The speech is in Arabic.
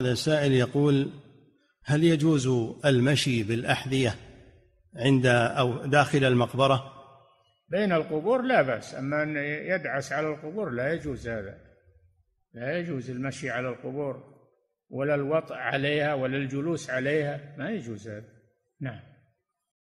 هذا سائل يقول هل يجوز المشي بالأحذية عند أو داخل المقبرة بين القبور لا بأس أما أن يدعس على القبور لا يجوز هذا لا يجوز المشي على القبور ولا الوطأ عليها ولا الجلوس عليها ما يجوز هذا نعم